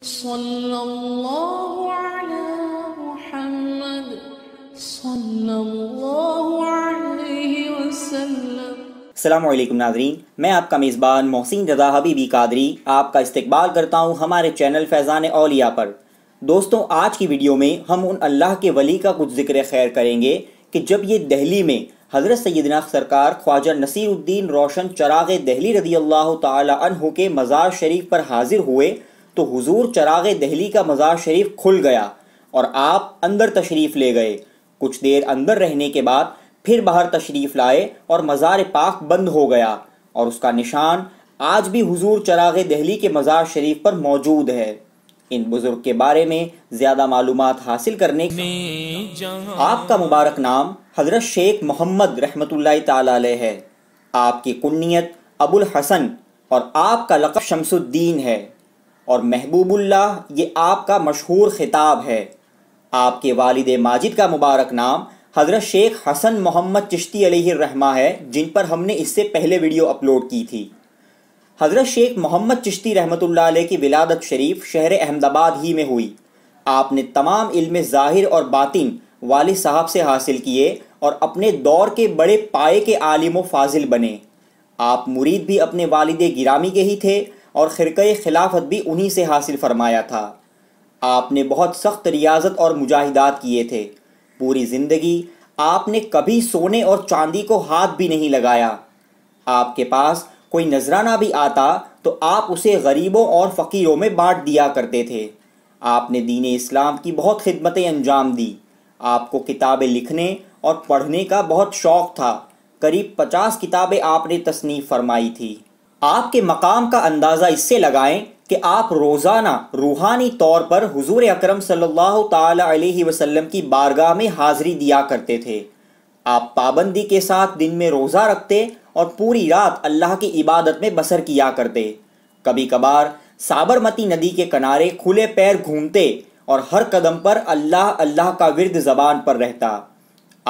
अलैक्म नाजरीन मैं आपका मेज़बान मोहसिन रजा हबीबी कादरी आपका इस्तकबाल करता हूँ हमारे चैनल फैज़ान अलिया पर दोस्तों आज की वीडियो में हम उन अल्लाह के वली का कुछ जिक्र खैर करेंगे कि जब ये दहली में हज़रत सैदना सरकार ख्वाजा नसीरुद्दीन रोशन चराग दहली रदी अल्लाह तहु के मज़ार शरीफ पर हाजिर हुए तो हुजूर चराग दहली का मज़ार शरीफ खुल गया और आप अंदर तशरीफ़ ले गए कुछ देर अंदर रहने के बाद फिर बाहर तशरीफ़ लाए और मज़ार पाक बंद हो गया और उसका निशान आज भी हुजूर चराग दहली के मज़ार शरीफ पर मौजूद है इन बुज़ुर्ग के बारे में ज़्यादा मालूम हासिल करने आपका मुबारक नाम हज़रत शेख मोहम्मद रहमत ताल है आपकी कुन्नीत अबुल हसन और आपका लक़ब शमसुद्दीन है और महबूबुल्ला ये आपका मशहूर खिताब है आपके वालिद माजिद का मुबारक नाम हज़रत शेख हसन मोहम्मद चिश्ती रहमा है जिन पर हमने इससे पहले वीडियो अपलोड की थी हज़रत शेख मोहम्मद चिश्ती रहमतुल्लाह की विलादत शरीफ शहर अहमदाबाद ही में हुई आपने तमाम इल्म ज़ाहिर और बातिन वाल साहब से हासिल किए और अपने दौर के बड़े पाए के आलिम फाजिल बने आप मुरीद भी अपने वालद गिरामी के ही थे और ख़िरक़ खिलाफत भी उन्हीं से हासिल फरमाया था आपने बहुत सख्त रियाजत और मुजाहिदात किए थे पूरी ज़िंदगी आपने कभी सोने और चांदी को हाथ भी नहीं लगाया आपके पास कोई नजराना भी आता तो आप उसे गरीबों और फ़कीरों में बांट दिया करते थे आपने दीन इस्लाम की बहुत खिदमतें अंजाम दी आपको किताबें लिखने और पढ़ने का बहुत शौक़ था करीब पचास किताबें आपने तसनीफ़ फरमाई थी आपके मकाम का अंदाज़ा इससे लगाएं कि आप रोज़ाना रूहानी तौर पर हुजूर अकरम सल्लल्लाहु अलैहि वसल्लम की बारगाह में हाजिरी दिया करते थे आप पाबंदी के साथ दिन में रोज़ा रखते और पूरी रात अल्लाह की इबादत में बसर किया करते कभी कभार साबरमती नदी के किनारे खुले पैर घूमते और हर कदम पर अल्लाह अल्लाह का विरद ज़बान पर रहता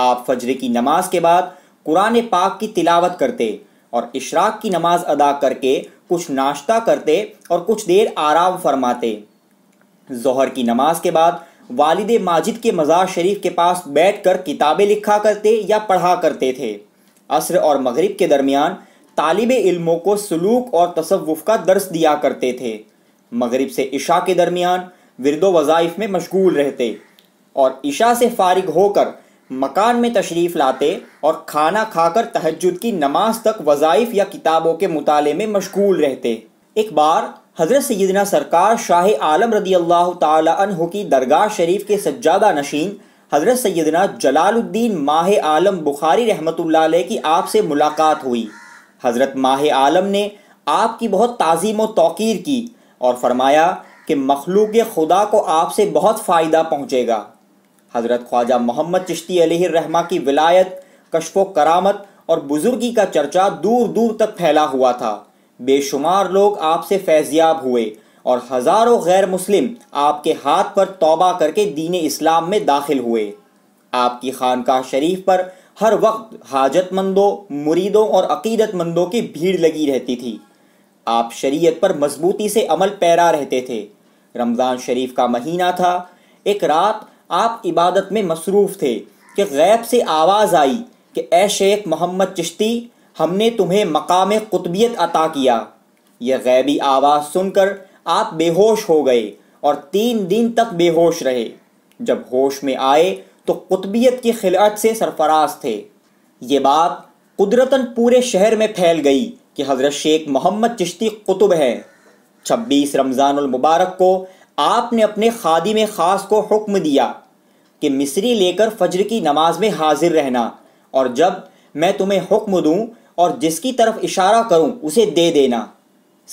आप फजर की नमाज के बाद कुरान पाक की तिलावत करते और इशराक की नमाज अदा करके कुछ नाश्ता करते और कुछ देर आराम फरमाते जहर की नमाज के बाद वालिद माजिद के मज़ार शरीफ के पास बैठकर किताबें लिखा करते या पढ़ा करते थे असर और मगरिब के दरमियान तालिब इल्मों को सलूक और तसवुफ़ का दर्स दिया करते थे मगरिब से इशा के दरमियान विरदो वज़ाइफ में मशगूल रहते और इशा से फारिग होकर मकान में तशरीफ़ लाते और खाना खाकर तहजद की नमाज तक वज़ाइफ या किताबों के मुताले में मशगूल रहते एक बार हज़रत सैदना सरकार शाह आलम रदी अल्लाह तहु की दरगाह शरीफ के सज्जादा नशीन हज़रत सैदना जलालुद्दीन माह आलम बुखारी रहमत की आपसे मुलाकात हुई हज़रत माह आलम ने आपकी बहुत ताज़ीम व तोक़ीर की और फरमाया कि मखलूक खुदा को आपसे बहुत फ़ायदा पहुँचेगा हज़रत ख्वाजा मोहम्मद चिश्ती रहमा की विलायत कशफो करामत और बुज़ुर्गी का चर्चा दूर दूर तक फैला हुआ था बेशुमार लोग आपसे फैजियाब हुए और हज़ारों गैर मुस्लिम आपके हाथ पर तौबा करके दीन इस्लाम में दाखिल हुए आपकी खानका शरीफ पर हर वक्त हाजतमंदों मुरीदों और अकीदतमंदों की भीड़ लगी रहती थी आप शरीयत पर मजबूती से अमल पैरा रहते थे रमज़ान शरीफ का महीना था एक रात आप इबादत में मसरूफ़ थे कि गैब से आवाज़ आई कि ए शेख मोहम्मद चिश्ती हमने तुम्हें मकाम कुतबियत अता किया यह गैबी आवाज़ सुनकर आप बेहोश हो गए और तीन दिन तक बेहोश रहे जब होश में आए तो कुतबियत की खिलत से सरफराज थे ये बात कुदरतन पूरे शहर में फैल गई कि हज़रत शेख मोहम्मद चिश्ती कुतुब है छब्बीस रमज़ानमबारक को आपने अपने खादी में ख़ास को हुक्म दिया कि मिसरी लेकर फजर की नमाज में हाजिर रहना और जब मैं तुम्हें हुक्म दूँ और जिसकी तरफ इशारा करूँ उसे दे देना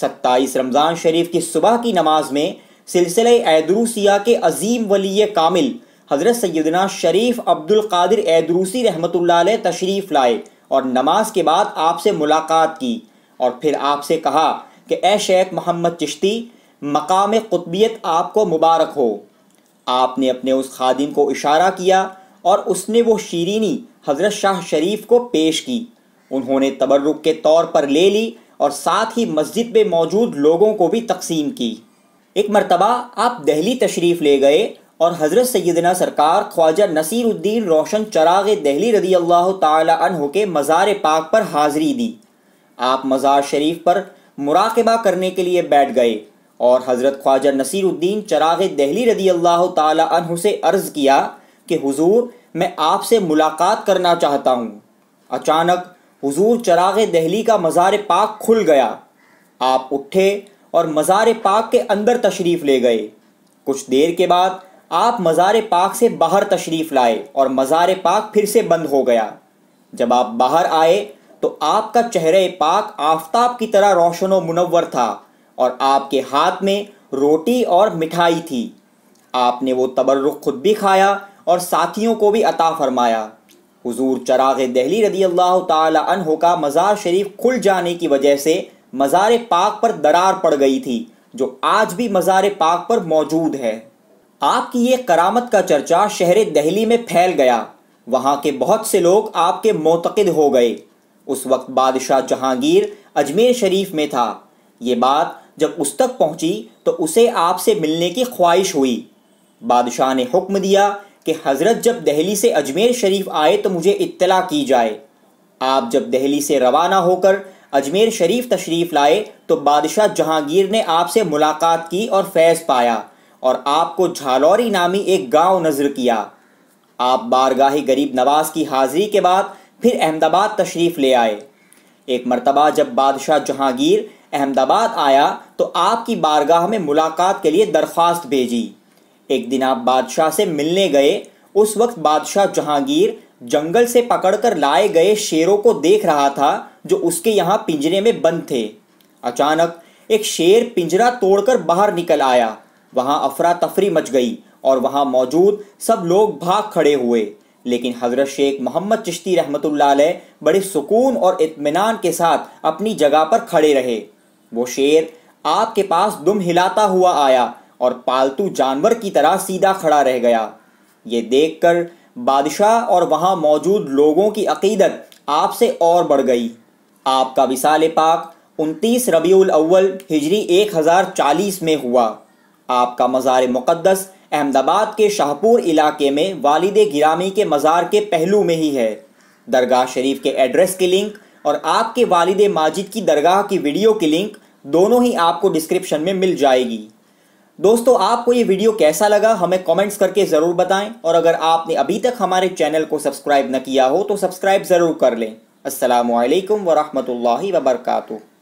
सत्ताईस रमज़ान शरीफ की सुबह की नमाज में सिलसिले ऐदरूसिया के अजीम वली कामिल हज़रत सैदना शरीफ अब्दुल कादिर ऐदरूसी रहमतुल्लाह तशरीफ़ लाए और नमाज के बाद आपसे मुलाकात की और फिर आपसे कहा कि ए शेख मोहम्मद चिश्ती मकाम कुतबियत आपको मुबारक हो आपने अपने उस खादिम को इशारा किया और उसने वो शीरीनी हज़रत शाह शरीफ को पेश की उन्होंने तबर्रुक के तौर पर ले ली और साथ ही मस्जिद में मौजूद लोगों को भी तकसीम की एक मरतबा आप दहली तशरीफ़ ले गए और हज़रत सैदना सरकार ख्वाजा नसीरुद्दीन रोशन चराग दहली रदी अल्लाह तह के मज़ार पाक पर हाज़री दी आप मज़ार शरीफ पर मुराकबा करने के लिए बैठ गए और हज़रत ख्वाजा नसीरुद्दीन चराग दहली रदी अल्लाह तह से अर्ज़ किया कि हुजूर मैं आपसे मुलाकात करना चाहता हूँ अचानक हुजूर चराग दहली का मज़ार पाक खुल गया आप उठे और मज़ार पाक के अंदर तशरीफ़ ले गए कुछ देर के बाद आप मज़ार पाक से बाहर तशरीफ़ लाए और मज़ार पाक फिर से बंद हो गया जब आप बाहर आए तो आपका चेहरे पाक आफ्ताब की तरह रोशन व मुनवर था और आपके हाथ में रोटी और मिठाई थी आपने वो तबर्रुक खुद भी खाया और साथियों को भी अता फरमाया हुजूर चराग दहली रदी अल्लाह तहो का मज़ार शरीफ खुल जाने की वजह से मज़ार पाक पर दरार पड़ गई थी जो आज भी मज़ार पाक पर मौजूद है आपकी ये करामत का चर्चा शहर दहली में फैल गया वहाँ के बहुत से लोग आपके मोतकद हो गए उस वक्त बादशाह जहांगीर अजमेर शरीफ में था ये बात जब उस तक पहुंची तो उसे आपसे मिलने की ख्वाहिश हुई बादशाह ने हुक्म दिया कि हज़रत जब दहली से अजमेर शरीफ आए तो मुझे इत्तला की जाए आप जब दहली से रवाना होकर अजमेर शरीफ तशरीफ़ लाए तो बादशाह जहांगीर ने आपसे मुलाकात की और फैज़ पाया और आपको झालौरी नामी एक गांव नज़र किया आप बारगाही गरीब नवाज की हाज़िरी के बाद फिर अहमदाबाद तशरीफ़ ले आए एक मरतबा जब बादशाह जहांगीर अहमदाबाद आया तो आपकी बारगाह में मुलाकात के लिए दरख्वास्त भेजी एक दिन आप बादशाह से मिलने गए उस वक्त बादशाह जहांगीर जंगल से पकड़कर लाए गए शेरों को देख रहा था जो उसके यहाँ पिंजरे में बंद थे अचानक एक शेर पिंजरा तोड़कर बाहर निकल आया वहाँ अफरा तफरी मच गई और वहाँ मौजूद सब लोग भाग खड़े हुए लेकिन हज़रत शेख मोहम्मद चिश्ती रहमत बड़े सुकून और इत्मीनान के साथ अपनी जगह पर खड़े रहे वो शेर आपके पास दुम हिलाता हुआ आया और पालतू जानवर की तरह सीधा खड़ा रह गया ये देखकर बादशाह और वहाँ मौजूद लोगों की अकीदत आपसे और बढ़ गई आपका विसाल पाक 29 रबीउल अव्वल हिजरी 1040 में हुआ आपका मज़ार मुक़दस अहमदाबाद के शाहपुर इलाके में वालिद गिरामी के मज़ार के पहलू में ही है दरगाह शरीफ के एड्रेस की लिंक और आपके वालिद माजिद की दरगाह की वीडियो की लिंक दोनों ही आपको डिस्क्रिप्शन में मिल जाएगी दोस्तों आपको ये वीडियो कैसा लगा हमें कमेंट्स करके ज़रूर बताएं और अगर आपने अभी तक हमारे चैनल को सब्सक्राइब न किया हो तो सब्सक्राइब ज़रूर कर लें असलकम वरहमल वर्का